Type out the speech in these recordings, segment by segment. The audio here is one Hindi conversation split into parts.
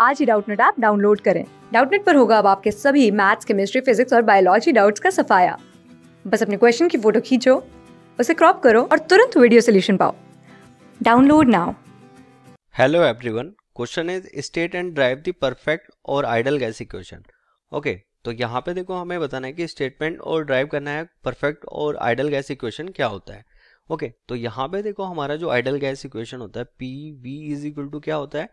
आज ही डाउटनेट ऐप डाउनलोड करें डाउटनेट पर होगा अब आपके सभी मैथ्स केमिस्ट्री फिजिक्स और बायोलॉजी डाउट्स का सफाया बस अपने क्वेश्चन की फोटो खींचो उसे क्रॉप करो और तुरंत वीडियो सोल्यूशन पाओ download now hello everyone question is state and derive the perfect और आइडल गैस इक्वेशन ओके तो यहाँ पे देखो हमें बताना है कि स्टेटमेंट और ड्राइव करना है परफेक्ट और आइडल गैस इक्वेशन क्या होता है ओके okay, तो यहाँ पे देखो हमारा जो आइडल गैस इक्वेशन होता है P V is equal to क्या होता है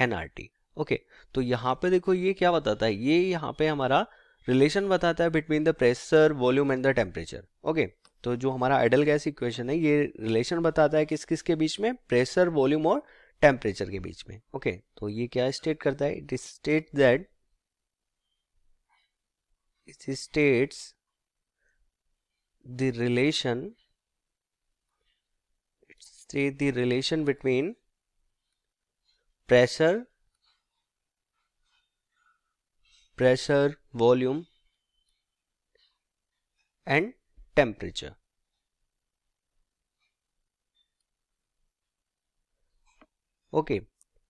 एनआरटी ओके तो यहाँ पे देखो ये क्या बताता है ये यहाँ पे हमारा रिलेशन बताता है between the pressure volume and the temperature okay तो जो हमारा आइडल गैस इक्वेशन है ये रिलेशन बताता है किस किस के बीच में प्रेशर वॉल्यूम और टेम्परेचर के बीच में ओके okay, तो ये क्या स्टेट करता है it state that it states the relation it state the relation between pressure pressure volume and temperature okay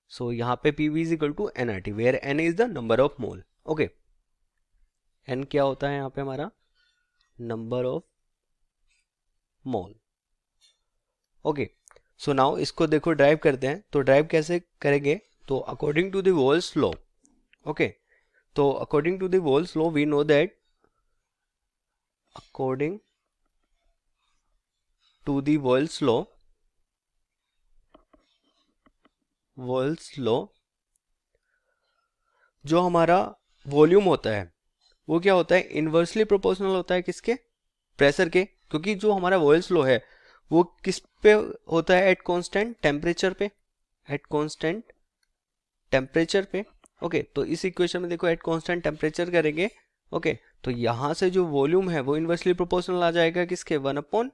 so यहाँ पे pv is equal to nRT where n is the number of mole okay n क्या होता है यहाँ पे हमारा number of mole okay so now इसको देखो ड्राइव करते हैं तो ड्राइव कैसे करेंगे तो according to the Boyle's law okay तो according to Boyle's law we know that according to Boyle's law Boyle's law जो हमारा वॉल्यूम होता है वो क्या होता है इन्वर्सली प्रोपोर्शनल होता है किसके प्रेशर के क्योंकि जो हमारा वॉयल्स लो है वो किस पे होता है एट कांस्टेंट टेम्परेचर पे एट कांस्टेंट टेम्परेचर पे ओके तो इस इक्वेशन में देखो एट कॉन्स्टेंट टेम्परेचर करेंगे ओके तो यहाँ से जो वॉल्यूम है वो इन्वर्सली प्रोपोर्शनल आ जाएगा किसके वन अपॉन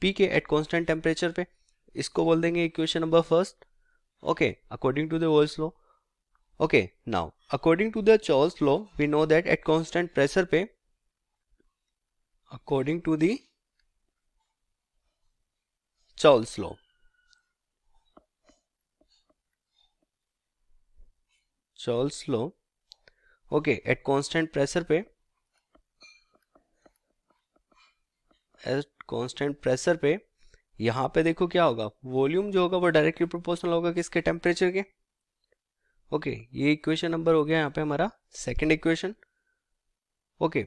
पी के एट कॉन्स्टेंट टेम्परेचर पे इसको बोल देंगे equation number first okay according to the Boyle's law okay now according to the Charles law we know that at constant pressure पे according to Charles law law Charles law okay at constant pressure पे एट कांस्टेंट प्रेशर पे यहां पे देखो क्या होगा वॉल्यूम जो होगा वो डायरेक्टली प्रोपोर्शनल होगा किसके टेम्परेचर के ओके okay, ये इक्वेशन नंबर हो गया यहाँ पे हमारा second equation okay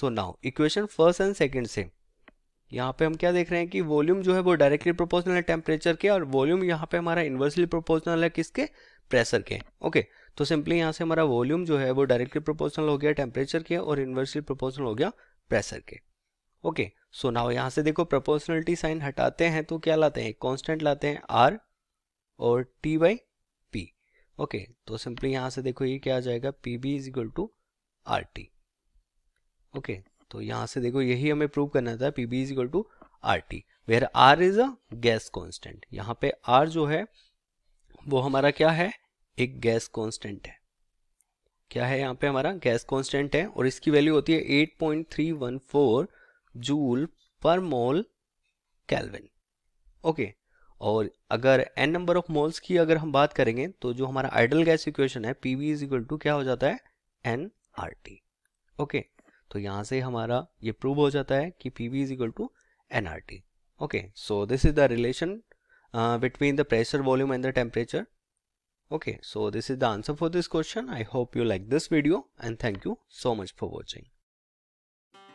so now equation first and second से यहाँ पे हम क्या देख रहे हैं कि वॉल्यूम जो है वो डायरेक्टली प्रोपोर्शनल है टेम्परेचर के और वॉल्यूम यहाँ पे हमारा इन्वर्सली प्रोपोर्शनल है किसके प्रेशर के ओके okay, तो सिंपली यहाँ से हमारा वॉल्यूम जो है वो डायरेक्टली प्रोपोर्शनल हो गया टेम्परेचर के और इन्वर्सली प्रोपोर्शनल हो गया प्रेशर के ओके सो नाउ यहाँ से देखो प्रोपोर्शनलिटी साइन हटाते हैं तो क्या लाते हैं कॉन्स्टेंट लाते हैं आर और टी बाई पी ओके तो सिंपली यहाँ से देखो ये क्या आ जाएगा P V is equal to R T okay तो यहाँ से देखो यही हमें प्रूव करना था P V is equal to R T where R is a gas constant यहाँ पे आर जो है वो हमारा क्या है एक गैस कांस्टेंट है क्या है यहाँ पे हमारा गैस कांस्टेंट है और इसकी वैल्यू होती है 8.314 जूल पर मोल कैलविन ओके और अगर एन नंबर ऑफ मोल्स की अगर हम बात करेंगे तो जो हमारा आइडल गैस इक्वेशन है P V is equal to क्या हो जाता है एन आर टी ओके तो यहाँ से हमारा ये प्रूव हो जाता है कि P V is equal to n R T okay so this is the relation between the pressure volume and the temperature Okay, so this is the answer for this question. I hope you like this video and thank you so much for watching.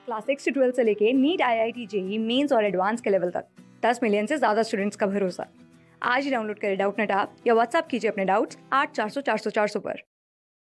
Class six से ट्वेल्थ से लेके NEET I I T JEE mains और एडवांस के लेवल तक 10 मिलियन से ज़्यादा स्टूडेंट्स का भरोसा आज ही डाउनलोड करें डाउट नेट आप या व्हाट्सअप कीजिए अपने डाउट्स आठ चार सौ चार सौ चार सौ पर